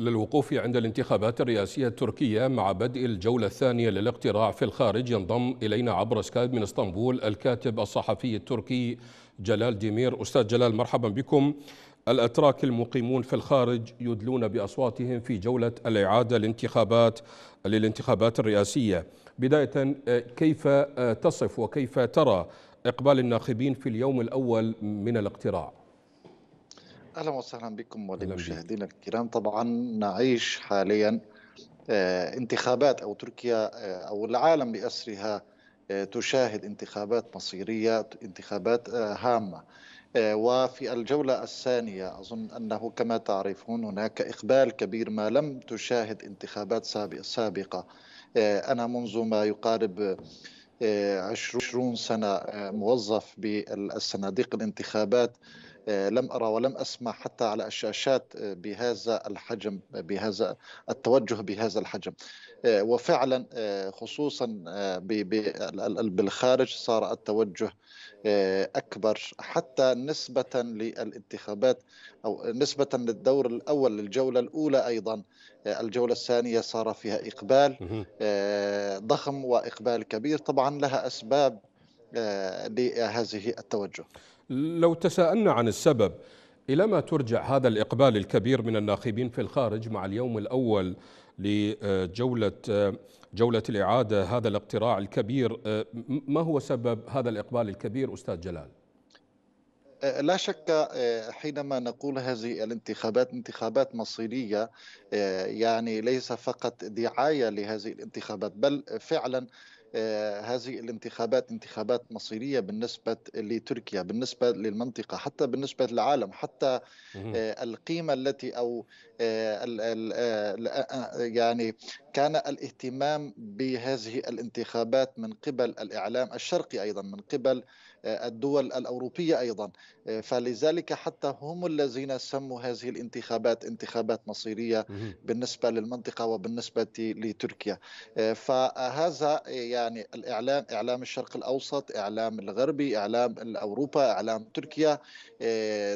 للوقوف عند الانتخابات الرئاسية التركية مع بدء الجولة الثانية للاقتراع في الخارج ينضم إلينا عبر سكايب من اسطنبول الكاتب الصحفي التركي جلال ديمير أستاذ جلال مرحبا بكم الأتراك المقيمون في الخارج يدلون بأصواتهم في جولة الإعادة الانتخابات للانتخابات الرئاسية بداية كيف تصف وكيف ترى إقبال الناخبين في اليوم الأول من الاقتراع اهلا وسهلا بكم ولمشاهدينا الكرام طبعا نعيش حاليا آه، انتخابات او تركيا آه، او العالم باسرها آه، تشاهد انتخابات مصيريه انتخابات هامه وفي الجوله الثانيه اظن انه كما تعرفون هناك اقبال كبير ما لم تشاهد انتخابات سابقه انا منذ ما يقارب 20 سنة موظف بالصناديق الانتخابات آه، لم أرى ولم أسمع حتى على الشاشات آه، بهذا الحجم بهذا التوجه بهذا الحجم آه، وفعلا خصوصا بالخارج صار التوجه أكبر حتى نسبة للانتخابات أو نسبة للدور الأول للجولة الأولى أيضا الجولة الثانية صار فيها إقبال ضخم وإقبال كبير طبعا لها أسباب لهذه التوجه لو تساءلنا عن السبب إلى ما ترجع هذا الإقبال الكبير من الناخبين في الخارج مع اليوم الأول لجولة جولة الإعادة هذا الاقتراع الكبير آه، ما هو سبب هذا الإقبال الكبير أستاذ جلال؟ آه، لا شك آه، حينما نقول هذه الانتخابات انتخابات مصيرية يعني ليس فقط دعاية لهذه الانتخابات بل فعلا آه، هذه الانتخابات انتخابات مصيرية بالنسبة لتركيا بالنسبة للمنطقة حتى بالنسبة للعالم حتى آه، القيمة التي أو آه، يعني كان الاهتمام بهذه الانتخابات من قبل الإعلام الشرقي أيضا من قبل آه، الدول الأوروبية أيضا آه، فلذلك حتى هم الذين سموا هذه الانتخابات انتخابات مصيرية بالنسبة للمنطقة وبالنسبة لتركيا آه، فهذا يعني الإعلام إعلام الشرق الأوسط إعلام الغربي إعلام أوروبا إعلام تركيا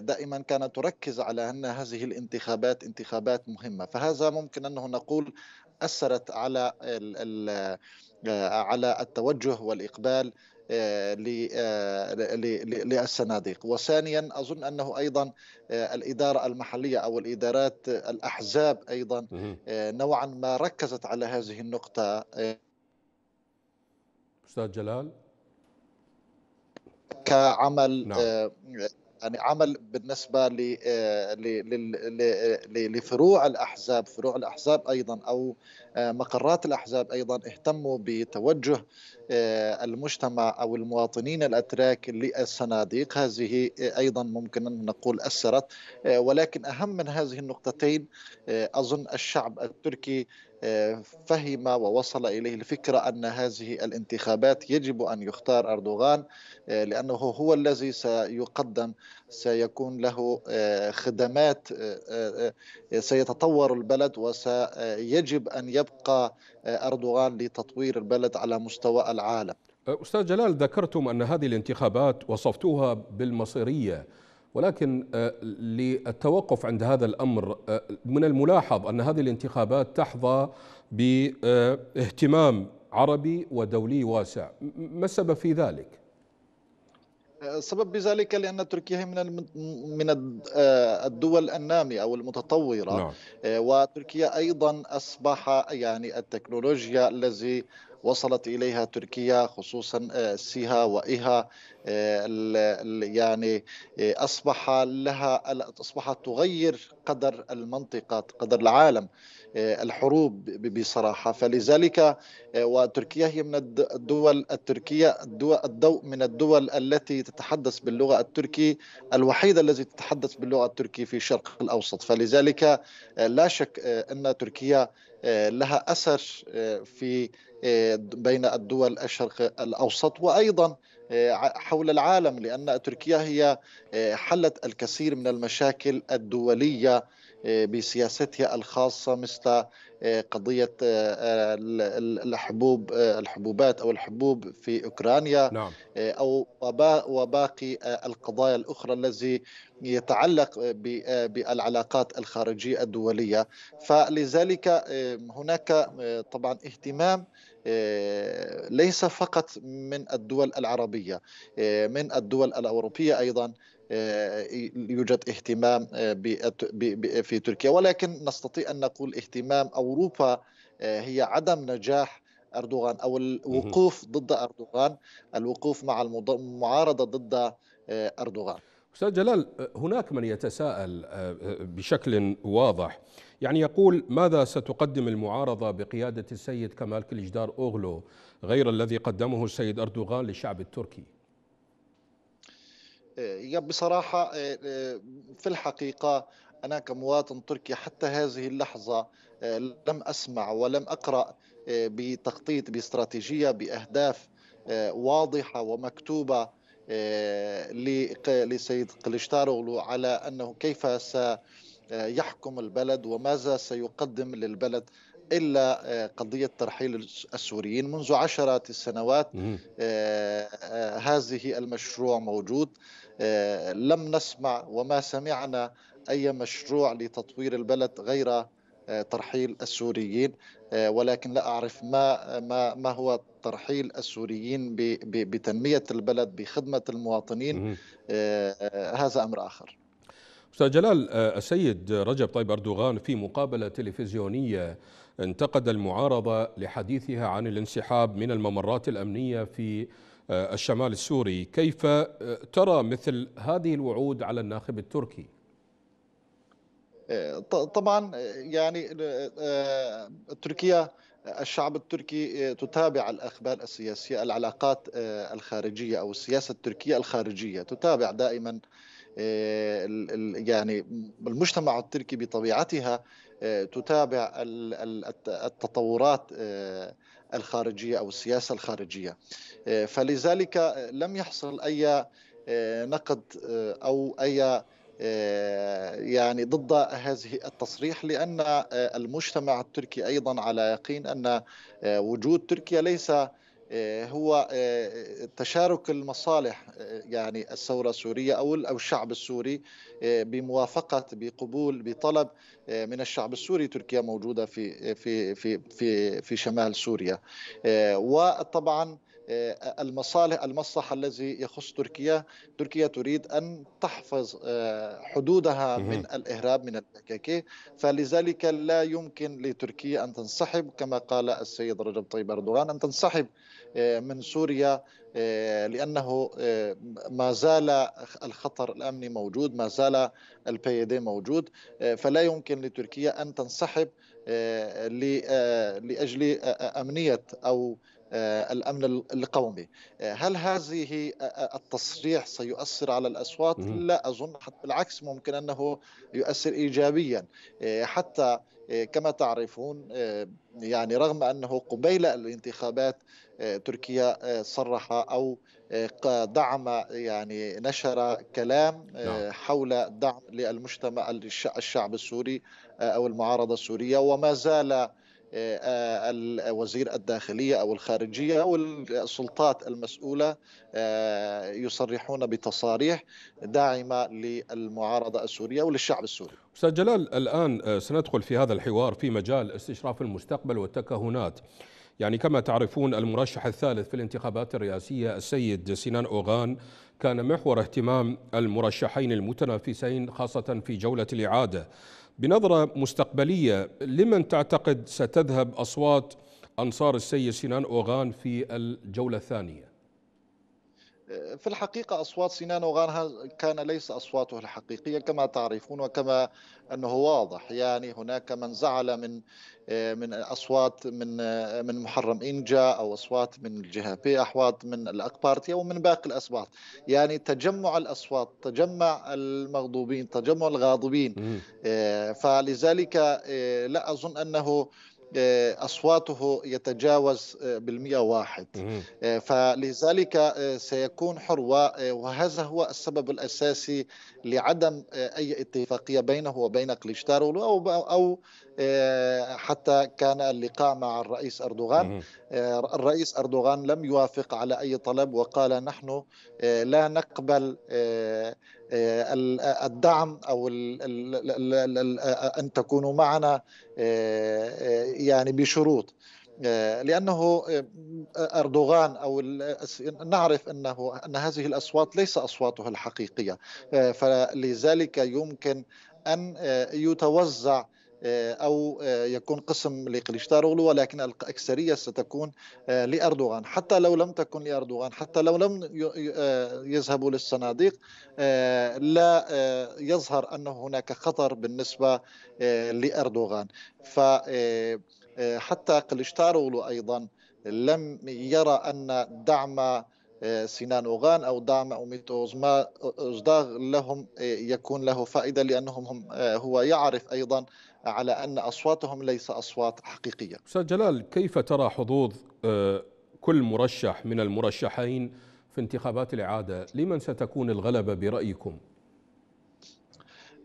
دائما كانت تركز على أن هذه الانتخابات انتخابات مهمة فهذا ممكن أنه نقول أثرت على ال ال على التوجه والإقبال آه، آه، للصناديق وثانيا أظن أنه أيضا آه، الإدارة المحلية أو الإدارات الأحزاب أيضا نوعا ما ركزت على هذه النقطة أستاذ جلال كعمل نعم. يعني عمل بالنسبه آه، آه، لفروع الاحزاب فروع الاحزاب ايضا او آه، مقرات الاحزاب ايضا اهتموا بتوجه المجتمع او المواطنين الاتراك للصناديق هذه ايضا ممكن ان نقول اثرت ولكن اهم من هذه النقطتين اظن الشعب التركي فهم ووصل اليه الفكره ان هذه الانتخابات يجب ان يختار اردوغان آه، لانه هو الذي سيقدم سيكون له آه، خدمات آه، سيتطور البلد وسيجب ان يبقى اردوغان لتطوير البلد على مستوى العالم. استاذ جلال ذكرتم ان هذه الانتخابات وصفتوها بالمصيريه ولكن آه، للتوقف عند هذا الامر آه، من الملاحظ ان هذه الانتخابات تحظى باهتمام عربي ودولي واسع ما السبب في ذلك السبب آه، بذلك لان تركيا هي من من الدول الناميه او المتطوره نعم. وتركيا ايضا اصبح يعني التكنولوجيا الذي وصلت اليها تركيا خصوصا آه، سيها وايها آه، يعني آه، اصبح لها اصبحت تغير قدر المنطقه قدر العالم آه، الحروب بصراحه فلذلك آه، وتركيا هي من الدول التركيه الضوء من الدول التي تتحدث باللغه التركي الوحيده التي تتحدث باللغه التركيه في الشرق الاوسط فلذلك آه، لا شك ان تركيا لها اثر في بين الدول الشرق الاوسط وايضا آه، حول العالم لأن تركيا هي آه، حلت الكثير من المشاكل الدولية آه، بسياستها الخاصة مثل قضية الحبوب الحبوبات أو الحبوب في أوكرانيا نعم. أو وباقي القضايا الأخرى الذي يتعلق بالعلاقات الخارجية الدولية فلذلك هناك طبعا اهتمام آه، ليس فقط من الدول العربية آه، من الدول الأوروبية أيضا آه، يوجد اهتمام في تركيا ولكن نستطيع أن نقول اهتمام أوروبا هي عدم نجاح أردوغان أو الوقوف ضد أردوغان الوقوف مع المعارضة ضد أردوغان أستاذ جلال هناك من يتساءل آه، آه، بشكل واضح يعني يقول ماذا ستقدم المعارضة بقيادة السيد كمال كليجدار أوغلو غير الذي قدمه السيد أردوغان للشعب التركي آه، بصراحة في الحقيقة أنا كمواطن تركي حتى هذه اللحظة لم أسمع ولم أقرأ بتخطيط باستراتيجية بأهداف واضحة ومكتوبة آه، لسيد قلشتاروغلو على أنه كيف سيحكم آه، البلد وماذا سيقدم للبلد إلا آه، قضية ترحيل السوريين منذ عشرات السنوات هذه المشروع موجود لم نسمع وما سمعنا أي مشروع لتطوير البلد غير ترحيل السوريين ولكن لا أعرف ما ما ما هو ترحيل السوريين بتنمية البلد بخدمة المواطنين آه، هذا أمر آخر أستاذ جلال آه، السيد رجب طيب أردوغان في مقابلة تلفزيونية انتقد المعارضة لحديثها عن الانسحاب من الممرات الأمنية في آه، الشمال السوري كيف ترى مثل هذه الوعود على الناخب التركي؟ طبعا يعني تركيا الشعب التركي آه، تتابع الأخبار السياسية العلاقات آه، الخارجية أو السياسة التركية الخارجية تتابع دائما آه، يعني المجتمع التركي بطبيعتها تتابع التطورات الخارجية أو السياسة الخارجية فلذلك لم يحصل أي نقد أو أي آه، يعني ضد هذه التصريح لان آه، المجتمع التركي ايضا على يقين ان آه، وجود تركيا ليس هو تشارك المصالح يعني الثوره السوريه او او الشعب السوري بموافقه بقبول بطلب من الشعب السوري تركيا موجوده في في في في في شمال سوريا وطبعا آه، المصالح المصلحة الذي يخص تركيا تركيا تريد أن تحفظ آه، حدودها من الإهراب من الأكاكي فلذلك لا يمكن لتركيا أن تنسحب كما قال السيد رجب طيب أردوغان أن تنسحب آه، من سوريا لانه ما زال الخطر الامني موجود ما زال البيدي موجود فلا يمكن لتركيا ان تنسحب لاجل امنيه او آه، الامن القومي آه، هل هذه آه، التصريح سيؤثر على الاصوات لا اظن بالعكس ممكن انه يؤثر ايجابيا حتى كما تعرفون يعني رغم انه قبيل الانتخابات تركيا صرح او دعم يعني نشر كلام نعم. حول دعم للمجتمع الشعب السوري او المعارضه السوريه وما زال آه، وزير الداخلية أو الخارجية أو السلطات المسؤولة آه، يصرحون بتصاريح داعمة للمعارضة السورية وللشعب السوري أستاذ جلال الآن آه، سندخل في هذا الحوار في مجال استشراف المستقبل والتكهنات يعني كما تعرفون المرشح الثالث في الانتخابات الرئاسية السيد سنان أوغان كان محور اهتمام المرشحين المتنافسين خاصة في جولة الإعادة بنظرة مستقبلية لمن تعتقد ستذهب أصوات أنصار السيد سنان أوغان في الجولة الثانية في الحقيقة أصوات سنان وغانها كان ليس أصواته الحقيقية كما تعرفون وكما أنه واضح يعني هناك من زعل من من أصوات من من محرم إنجا أو أصوات من الجهة بي أحوات من أو من باقي الأصوات يعني تجمع الأصوات تجمع المغضوبين تجمع الغاضبين آه، فلذلك آه، لا أظن أنه آه، أصواته يتجاوز آه، بالمئة واحد آه، فلذلك سيكون حروة وهذا هو السبب الأساسي لعدم أي اتفاقية بينه وبين كليشتارولو أو, آه، حتى كان اللقاء مع الرئيس أردوغان آه، الرئيس أردوغان لم يوافق على أي طلب وقال نحن آه، لا نقبل الدعم او ان تكونوا معنا يعني بشروط لانه اردوغان او نعرف انه ان هذه الاصوات ليس اصواته الحقيقيه فلذلك يمكن ان يتوزع آه، أو آه، يكون قسم لقليشتاروغلو ولكن الأكثرية ستكون آه، لأردوغان حتى لو لم تكن لأردوغان حتى لو لم يذهبوا للصناديق لا يظهر أن هناك خطر بالنسبة لأردوغان فحتى قليشتاروغلو أيضا لم يرى أن دعم سنان اوغان او دعم أوزما أوزداغ لهم آه، يكون له فائده لانهم هم آه، هو يعرف ايضا على ان اصواتهم ليس اصوات حقيقيه. استاذ جلال كيف ترى حظوظ آه، كل مرشح من المرشحين في انتخابات الاعاده؟ لمن ستكون الغلبه برايكم؟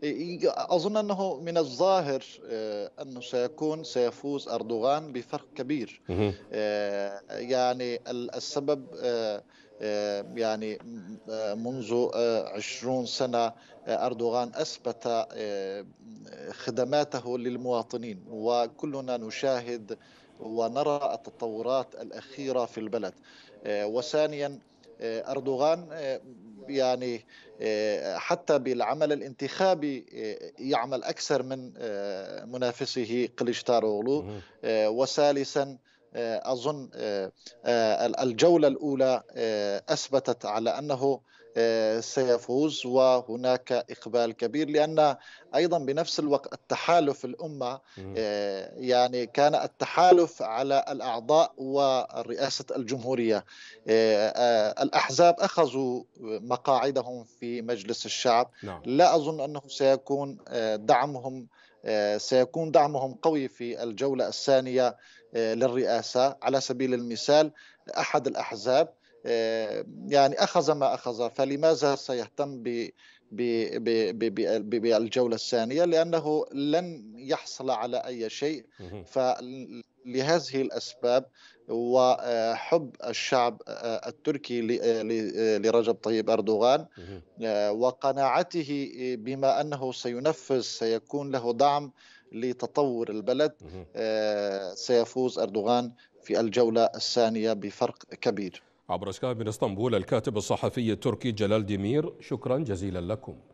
إيه، اظن انه من الظاهر آه، انه سيكون سيفوز اردوغان بفرق كبير آه، يعني السبب آه، يعني منذ عشرون سنة أردوغان أثبت خدماته للمواطنين وكلنا نشاهد ونرى التطورات الأخيرة في البلد وثانيا أردوغان يعني آه، حتى بالعمل الانتخابي آه، يعمل أكثر من آه، منافسه قليشتاروغلو وثالثا أظن الجولة الأولى أثبتت على أنه آه، سيفوز وهناك إقبال كبير لأن أيضا بنفس الوقت التحالف الأمة آه، يعني كان التحالف على الأعضاء ورئاسة الجمهورية آه، الأحزاب أخذوا مقاعدهم في مجلس الشعب نعم. لا أظن أنه سيكون دعمهم سيكون دعمهم قوي في الجولة الثانية للرئاسة على سبيل المثال أحد الأحزاب يعني أخذ ما أخذ فلماذا سيهتم ب بالجولة الثانية لأنه لن يحصل على أي شيء فلهذه الأسباب وحب الشعب التركي لرجب طيب أردوغان وقناعته بما أنه سينفذ سيكون له دعم لتطور البلد آه، سيفوز أردوغان في الجولة الثانية بفرق كبير عبر سكايب من اسطنبول الكاتب الصحفي التركي جلال ديمير شكرا جزيلا لكم